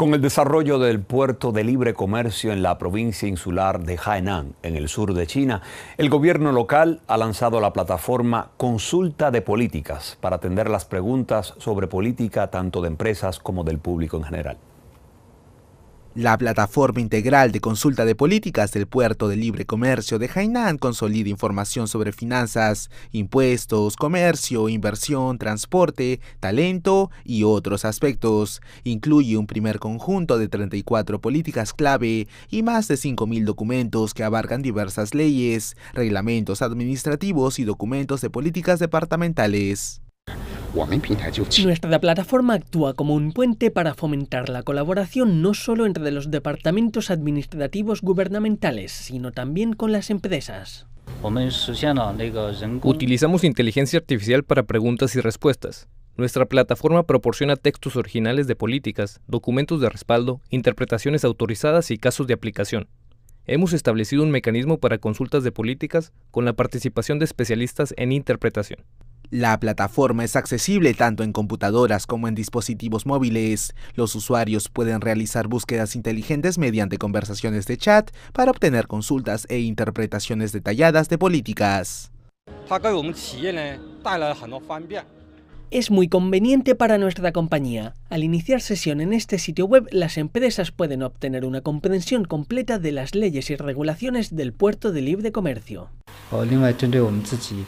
Con el desarrollo del puerto de libre comercio en la provincia insular de Hainan, en el sur de China, el gobierno local ha lanzado la plataforma Consulta de Políticas para atender las preguntas sobre política tanto de empresas como del público en general. La plataforma integral de consulta de políticas del puerto de libre comercio de Hainan consolida información sobre finanzas, impuestos, comercio, inversión, transporte, talento y otros aspectos. Incluye un primer conjunto de 34 políticas clave y más de 5.000 documentos que abarcan diversas leyes, reglamentos administrativos y documentos de políticas departamentales. Nuestra plataforma actúa como un puente para fomentar la colaboración no solo entre los departamentos administrativos gubernamentales, sino también con las empresas. Utilizamos inteligencia artificial para preguntas y respuestas. Nuestra plataforma proporciona textos originales de políticas, documentos de respaldo, interpretaciones autorizadas y casos de aplicación. Hemos establecido un mecanismo para consultas de políticas con la participación de especialistas en interpretación. La plataforma es accesible tanto en computadoras como en dispositivos móviles. Los usuarios pueden realizar búsquedas inteligentes mediante conversaciones de chat para obtener consultas e interpretaciones detalladas de políticas. Es muy conveniente para nuestra compañía. Al iniciar sesión en este sitio web, las empresas pueden obtener una comprensión completa de las leyes y regulaciones del puerto de libre comercio.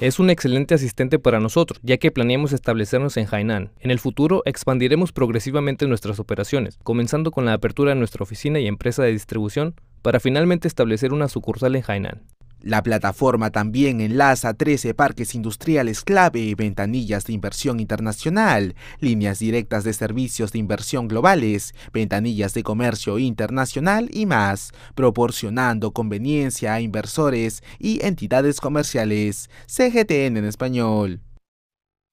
Es un excelente asistente para nosotros, ya que planeamos establecernos en Hainan. En el futuro expandiremos progresivamente nuestras operaciones, comenzando con la apertura de nuestra oficina y empresa de distribución, para finalmente establecer una sucursal en Hainan. La plataforma también enlaza 13 parques industriales clave, ventanillas de inversión internacional, líneas directas de servicios de inversión globales, ventanillas de comercio internacional y más, proporcionando conveniencia a inversores y entidades comerciales. CGTN en español.